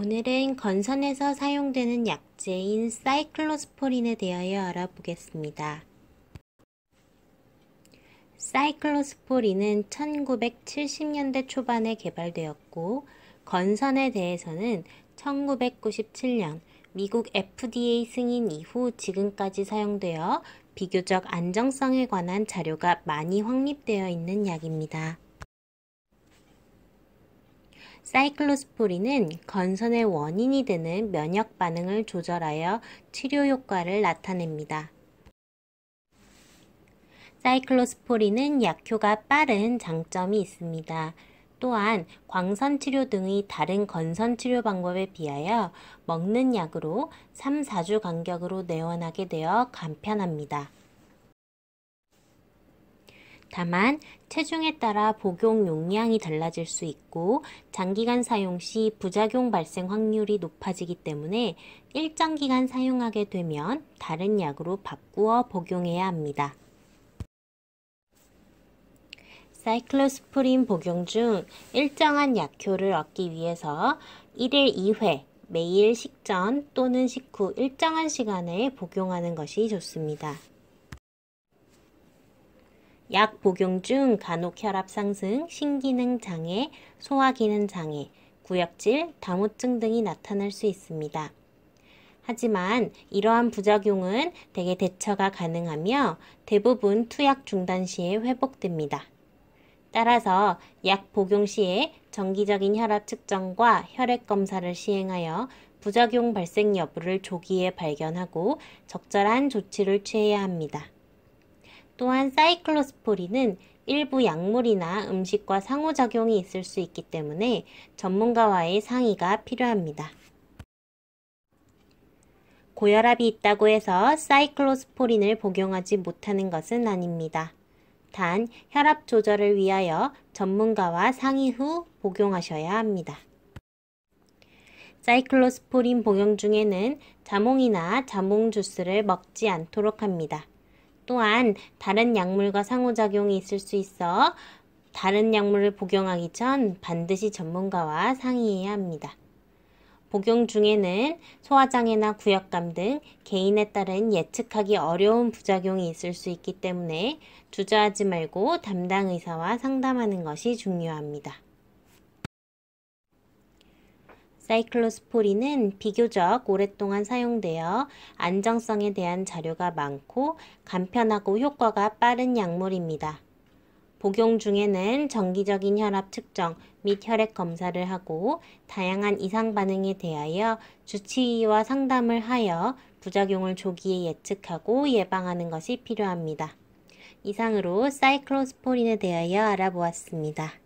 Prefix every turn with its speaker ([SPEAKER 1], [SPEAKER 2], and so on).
[SPEAKER 1] 오늘은 건선에서 사용되는 약재인 사이클로스포린에 대하여 알아보겠습니다. 사이클로스포린은 1970년대 초반에 개발되었고, 건선에 대해서는 1997년 미국 FDA 승인 이후 지금까지 사용되어 비교적 안정성에 관한 자료가 많이 확립되어 있는 약입니다. 사이클로스포리는 건선의 원인이 되는 면역 반응을 조절하여 치료 효과를 나타냅니다. 사이클로스포린은 약효가 빠른 장점이 있습니다. 또한 광선 치료 등의 다른 건선 치료 방법에 비하여 먹는 약으로 3, 4주 간격으로 내원하게 되어 간편합니다. 다만 체중에 따라 복용 용량이 달라질 수 있고 장기간 사용 시 부작용 발생 확률이 높아지기 때문에 일정 기간 사용하게 되면 다른 약으로 바꾸어 복용해야 합니다. 사이클로스프린 복용 중 일정한 약효를 얻기 위해서 1일 2회 매일 식전 또는 식후 일정한 시간에 복용하는 것이 좋습니다. 약 복용 중 간혹 혈압 상승, 신기능 장애, 소화 기능 장애, 구역질, 당호증 등이 나타날 수 있습니다. 하지만 이러한 부작용은 대개 대처가 가능하며 대부분 투약 중단 시에 회복됩니다. 따라서 약 복용 시에 정기적인 혈압 측정과 혈액 검사를 시행하여 부작용 발생 여부를 조기에 발견하고 적절한 조치를 취해야 합니다. 또한 사이클로스포린은 일부 약물이나 음식과 상호작용이 있을 수 있기 때문에 전문가와의 상의가 필요합니다. 고혈압이 있다고 해서 사이클로스포린을 복용하지 못하는 것은 아닙니다. 단, 혈압 조절을 위하여 전문가와 상의 후 복용하셔야 합니다. 사이클로스포린 복용 중에는 자몽이나 자몽 주스를 먹지 않도록 합니다. 또한 다른 약물과 상호작용이 있을 수 있어 다른 약물을 복용하기 전 반드시 전문가와 상의해야 합니다. 복용 중에는 소화장애나 구역감 등 개인에 따른 예측하기 어려운 부작용이 있을 수 있기 때문에 주저하지 말고 담당 의사와 상담하는 것이 중요합니다. 사이클로스포린은 비교적 오랫동안 사용되어 안정성에 대한 자료가 많고 간편하고 효과가 빠른 약물입니다. 복용 중에는 정기적인 혈압 측정 및 혈액 검사를 하고 다양한 이상 반응에 대하여 주치의와 상담을 하여 부작용을 조기에 예측하고 예방하는 것이 필요합니다. 이상으로 사이클로스포린에 대하여 알아보았습니다.